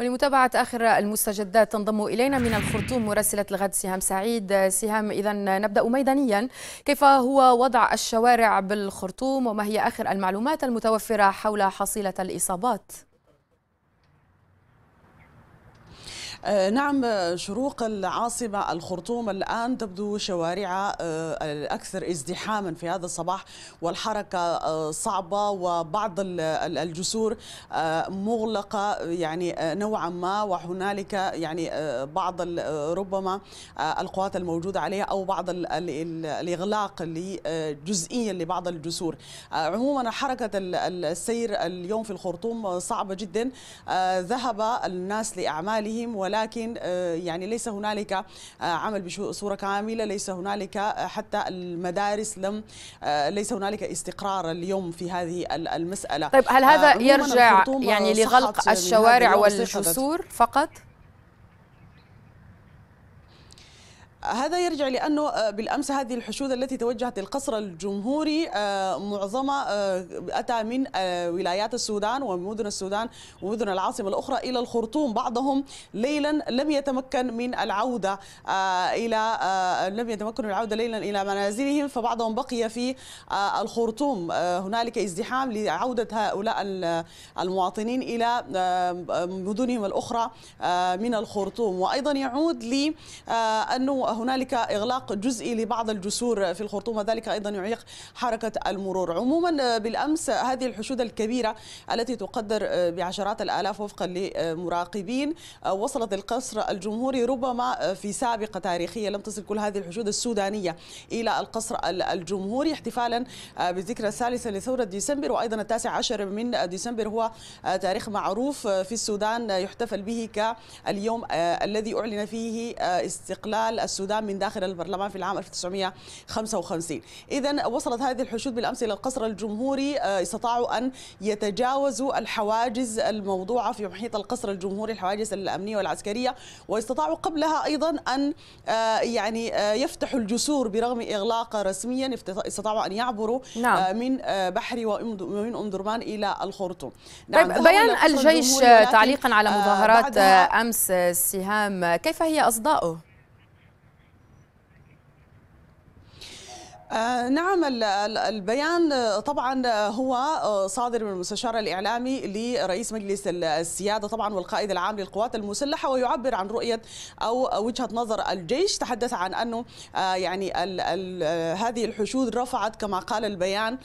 ولمتابعة آخر المستجدات تنضم إلينا من الخرطوم مراسلة الغد سهام سعيد سهام إذا نبدأ ميدانيا كيف هو وضع الشوارع بالخرطوم وما هي آخر المعلومات المتوفرة حول حصيلة الإصابات؟ آه، نعم شروق العاصمة الخرطوم الآن تبدو شوارعها آه، الأكثر ازدحاما في هذا الصباح والحركة آه، صعبة وبعض الجسور مغلقة يعني نوعا ما وهنالك يعني بعض ربما القوات الموجودة عليها أو بعض الإغلاق جزئيا لبعض الجسور عموما حركة السير اليوم في الخرطوم صعبة جدا ذهب الناس لأعمالهم ولا ولكن آه، يعني ليس هنالك آه، عمل بصورة كاملة ليس هنالك آه، حتى المدارس لم ليس هنالك استقرار اليوم في هذه المسألة طيب هل هذا يرجع يعني لغلق الشوارع والجسور فقط؟ هذا يرجع لانه آه، بالامس هذه الحشود التي توجهت للقصر الجمهوري آه، معظمها آه، اتى من ولايات السودان ومدن السودان ومدن العاصمه الاخرى الى الخرطوم بعضهم ليلا لم يتمكن من العوده الى لم يتمكنوا العوده ليلا الى منازلهم فبعضهم بقي في الخرطوم هنالك ازدحام لعوده هؤلاء المواطنين الى مدنهم الاخرى من الخرطوم وايضا يعود لانه هنالك إغلاق جزئي لبعض الجسور في الخرطوم وذلك أيضا يعيق حركة المرور عموما بالأمس هذه الحشود الكبيرة التي تقدر بعشرات الآلاف وفقا لمراقبين وصلت القصر الجمهوري ربما في سابقة تاريخية لم تصل كل هذه الحشود السودانية إلى القصر الجمهوري احتفالا بالذكرى الثالثة لثورة ديسمبر وأيضا التاسع عشر من ديسمبر هو تاريخ معروف في السودان يحتفل به كاليوم الذي أعلن فيه استقلال السودان محدودة من داخل البرلمان في العام 1955 إذا وصلت هذه الحشود بالأمس إلى القصر الجمهوري استطاعوا آه، أن يتجاوزوا الحواجز الموضوعة في محيط القصر الجمهوري الحواجز الأمنية والعسكرية واستطاعوا قبلها أيضا أن آه، يعني آه، يفتحوا الجسور برغم إغلاق رسميا استطاعوا أن يعبروا نعم. من بحري ومن أم درمان إلى الخرطوم نعم طيب بيان الجيش تعليقا على مظاهرات أمس السهام كيف هي أصداؤه؟ آه، نعم البيان طبعا هو آه، صادر من المستشار الإعلامي لرئيس مجلس السيادة طبعا والقائد العام للقوات المسلحة ويعبر عن رؤية أو وجهة نظر الجيش تحدث عن أنه آه، يعني هذه الحشود رفعت كما قال البيان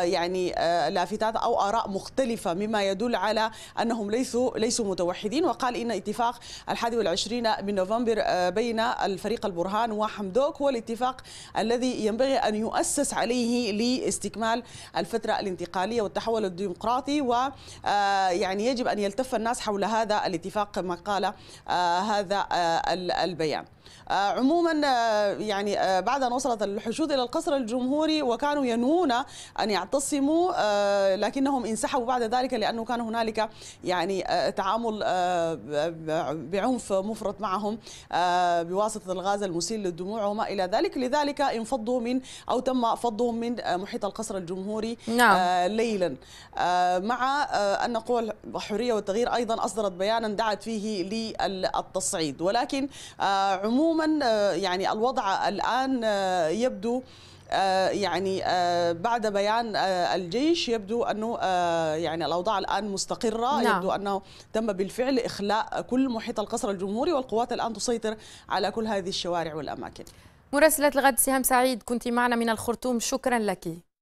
يعني لافتات أو آراء مختلفة مما يدل على أنهم ليسوا ليسوا متوحدين وقال إن اتفاق ال21 من نوفمبر بين الفريق البرهان وحمدوك هو الاتفاق الذي ينبغي عليه أن يؤسس عليه لاستكمال الفترة الانتقالية والتحول الديمقراطي آه، يعني يجب أن يلتف الناس حول هذا الاتفاق كما قال آه، هذا آه، البيان آه، عموما آه، يعني آه، بعد أن وصلت الحشود إلى القصر الجمهوري وكانوا ينوون أن يعتصموا لكنهم انسحبوا بعد ذلك لأنه كان هنالك يعني تعامل بعنف مفرط معهم بواسطة الغاز المسيل للدموع وما إلى ذلك لذلك انفضوا من أو تم فضهم من محيط القصر الجمهوري نعم. ليلا مع أن قوى الحرية والتغيير أيضا أصدرت بيانا دعت فيه للتصعيد ولكن عموما عموما آه، يعني الوضع الآن آه، يبدو آه، يعني بعد بيان الجيش يبدو انه يعني الاوضاع الان مستقره نعم. يبدو انه تم بالفعل اخلاء كل محيط القصر الجمهوري والقوات الان تسيطر على كل هذه الشوارع والاماكن مراسله الغد سهام سعيد كنت معنا من الخرطوم شكرا لك